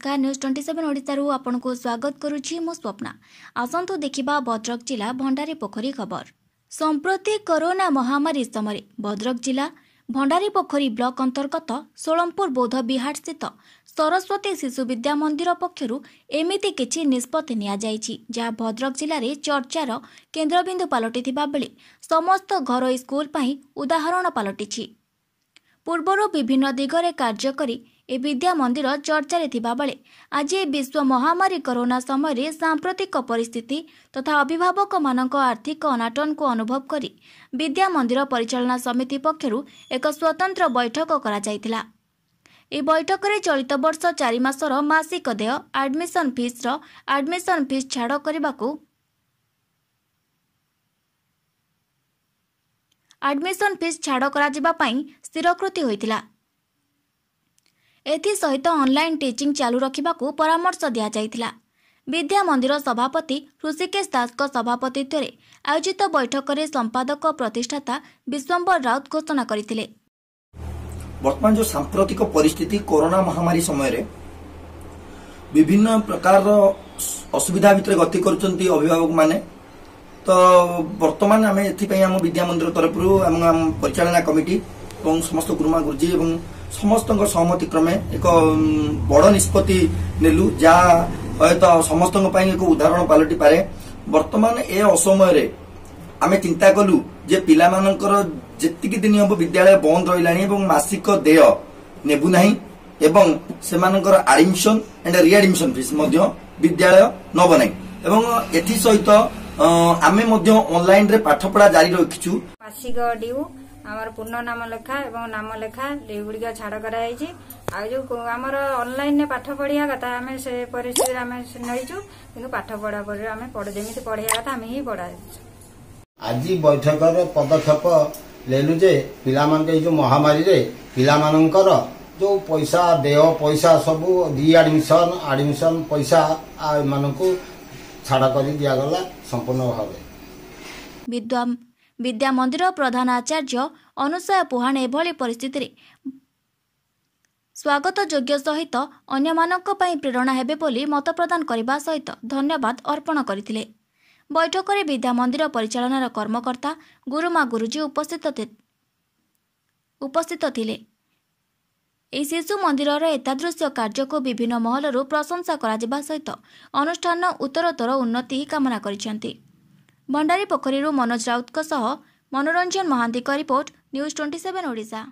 ନମସ୍କାର news twenty seven ଓଡ଼ିଶାରୁ ଆପଣଙ୍କୁ ସ୍ୱାଗତ କରୁଛି ମୁଁ ସ୍ୱପ୍ନା ଆସନ୍ତୁ ଦେଖିବା ଭଦ୍ରକ ଜିଲ୍ଲା ଭଣ୍ଡାରୀ ପୋଖରୀ ଖବର ସମ୍ପ୍ରତି କରୋନା ମହାମାରୀ ସମୟରେ ଭଦ୍ରକ ଜିଲ୍ଲା ଭଣ୍ଡାରୀ ପୋଖରୀ ବ୍ଲକ ଅନ୍ତର୍ଗତ ଷୋଳମ୍ପୁର ବୌଦ୍ଧ ବିହାରସ୍ଥିତ ସରସ୍ୱତୀ ଶିଶୁ ବିଦ୍ୟା ମନ୍ଦିର ପକ୍ଷରୁ ଏମିତି କିଛି ନିଷ୍ପତ୍ତି ନିଆଯାଇଛି ଯାହା ଭଦ୍ରକ ଜିଲ୍ଲାରେ ଚର୍ଚ୍ଚାର କେନ୍ଦ୍ରବିନ୍ଦୁ ପାଲଟିଥିବା ବେଳେ ସମସ୍ତ ଘରୋଇ ସ୍କୁଲ ପାଇଁ ଉଦାହରଣ ପାଲଟିଛି ପୂର୍ବରୁ ବିଭିନ୍ନ ଦିଗରେ କାର୍ଯ୍ୟ କରି ଏ ବିଦ୍ୟା ମନ୍ଦିର ଚର୍ଚ୍ଚାରେ ଥିବାବେଳେ ଆଜି ଏ ବିଶ୍ୱ ମହାମାରୀ କରୋନା ସମୟରେ ସାମ୍ପ୍ରତିକ ପରିସ୍ଥିତି ତଥା ଅଭିଭାବକମାନଙ୍କ ଆର୍ଥିକ ଅନାଟନକୁ ଅନୁଭବ କରି ବିଦ୍ୟା ମନ୍ଦିର ପରିଚାଳନା ସମିତି ପକ୍ଷରୁ ଏକ ସ୍ୱତନ୍ତ୍ର ବୈଠକ କରାଯାଇଥିଲା ଏହି ବୈଠକରେ ଚଳିତ ବର୍ଷ ଚାରି ମାସର ମାସିକ ଦେୟ ଆଡମିସନ ଫିସ୍ର ଆଡମିସନ ଫିସ୍ ଛାଡ଼ କରିବାକୁ ଆଡମିସନ ଫିସ୍ ଛାଡ଼ କରାଯିବା ପାଇଁ ସ୍ଥିରକୃତି ହୋଇଥିଲା ଏଥିସହିତ ଅନ୍ଲାଇନ୍ ଟିଚିଂ ଚାଲୁ ରଖିବାକୁ ପରାମର୍ଶ ଦିଆଯାଇଥିଲା ବିଦ୍ୟା ସଭାପତି ଋଷିକେଶ ଦାସଙ୍କ ସଭାପତିତ୍ୱରେ ଆୟୋଜିତ ବୈଠକରେ ସମ୍ପାଦକ ପ୍ରତିଷ୍ଠାତା ବିଶ୍ୱମ୍ବର ରାଉତ ଘୋଷଣା କରିଥିଲେ ବର୍ତ୍ତମାନ ଯେଉଁ ସାମ୍ପ୍ରତିକ ପରିସ୍ଥିତି କରୋନା ମହାମାରୀ ସମୟରେ ବିଭିନ୍ନ ପ୍ରକାରର ଅସୁବିଧା ଭିତରେ ଗତି କରୁଛନ୍ତି ଅଭିଭାବକମାନେ ତ ବର୍ତ୍ତମାନ ଆମେ ଏଥିପାଇଁ ଆମ ବିଦ୍ୟା ମନ୍ଦିର ତରଫରୁ ଆମ ପରିଚାଳନା କମିଟି ଏବଂ ସମସ୍ତ ଗୁରୁମା ଗୁରୁଜୀ ଏବଂ ସମସ୍ତଙ୍କ ସହମତି କ୍ରମେ ଏକ ବଡ଼ ନିଷ୍ପତ୍ତି ନେଲୁ ଯାହା ହୁଏତ ସମସ୍ତଙ୍କ ପାଇଁ ଏକ ଉଦାହରଣ ପାଲଟି ପାରେ ବର୍ତ୍ତମାନ ଏ ଅସମୟରେ ଆମେ ଚିନ୍ତା କଲୁ ଯେ ପିଲାମାନଙ୍କର ଯେତିକି ଦିନ ହେବ ବିଦ୍ୟାଳୟ ବନ୍ଦ ରହିଲାଣି ଏବଂ ମାସିକ ଦେୟ ନେବୁ ନାହିଁ ଏବଂ ସେମାନଙ୍କର ଆଡମିସନ୍ ଆଣ୍ଡ ରିଆଡମିସନ୍ ଫିସ୍ ମଧ୍ୟ ବିଦ୍ୟାଳୟ ନେବ ନାହିଁ ଏବଂ ଏଥିସହିତ ଆମେ ମଧ୍ୟ ଅନ୍ଲାଇନ୍ରେ ପାଠପଢା ଜାରି ରଖିଛୁ ମାସିକ ଡ୍ୟୁ ଆମର ପୂର୍ଣ୍ଣ ନାମ ଲେଖା ଏବଂ ନାମ ଲେଖା ଏଗୁଡ଼ିକ ଛାଡ଼ କରାଯାଇଛି ଆଉ ଯୋଉ ଆମର ଅନଲାଇନରେ ପାଠ ପଢିବା କଥା ଆମେ ସେ ପରିସ୍ଥିତିରେ ଆମେ ନେଇଛୁ କିନ୍ତୁ ପାଠ ପଢା ପରେ ଆମେ ଯେମିତି ପଢିବା କଥା ଆମେ ହିଁ ପଢା ଆଜି ବୈଠକରେ ପଦକ୍ଷେପ ନେଲୁ ଯେ ପିଲାମାନଙ୍କ ଏଇ ଯୋଉ ମହାମାରୀରେ ପିଲାମାନଙ୍କର ଯୋଉ ପଇସା ଦେହ ପଇସା ସବୁ ଡି ଆଡମିସନ ଆଡମିସନ ପଇସା ଏମାନଙ୍କୁ ଛାଡ କରି ଦିଆଗଲା ସମ୍ପୂର୍ଣ୍ଣ ଭାବେ ବିଦ୍ୱାନ ବିଦ୍ୟାମନ୍ଦିର ପ୍ରଧାନ ଆଚାର୍ଯ୍ୟ ଅନୁସୟ ପୁହାଣ ଏଭଳି ପରିସ୍ଥିତିରେ ସ୍ୱାଗତ ଯୋଗ୍ୟ ସହିତ ଅନ୍ୟମାନଙ୍କ ପାଇଁ ପ୍ରେରଣା ହେବେ ବୋଲି ମତ ପ୍ରଦାନ କରିବା ସହିତ ଧନ୍ୟବାଦ ଅର୍ପଣ କରିଥିଲେ ବୈଠକରେ ବିଦ୍ୟାମନ୍ଦିର ପରିଚାଳନାର କର୍ମକର୍ତ୍ତା ଗୁରୁମା ଗୁରୁଜୀ ଉପସ୍ଥିତ ଉପସ୍ଥିତ ଥିଲେ ଏହି ଶିଶୁ ମନ୍ଦିରର ଏତାଦୃଶ୍ୟ କାର୍ଯ୍ୟକୁ ବିଭିନ୍ନ ମହଲରୁ ପ୍ରଶଂସା କରାଯିବା ସହିତ ଅନୁଷ୍ଠାନ ଉତ୍ତରୋତ୍ତର ଉନ୍ନତି କାମନା କରିଛନ୍ତି ଭଣ୍ଡାରୀ ପୋଖରୀରୁ ମନୋଜ ରାଉତଙ୍କ ସହ ମନୋରଞ୍ଜନ ମହାନ୍ତିଙ୍କ report news twenty seven Odisha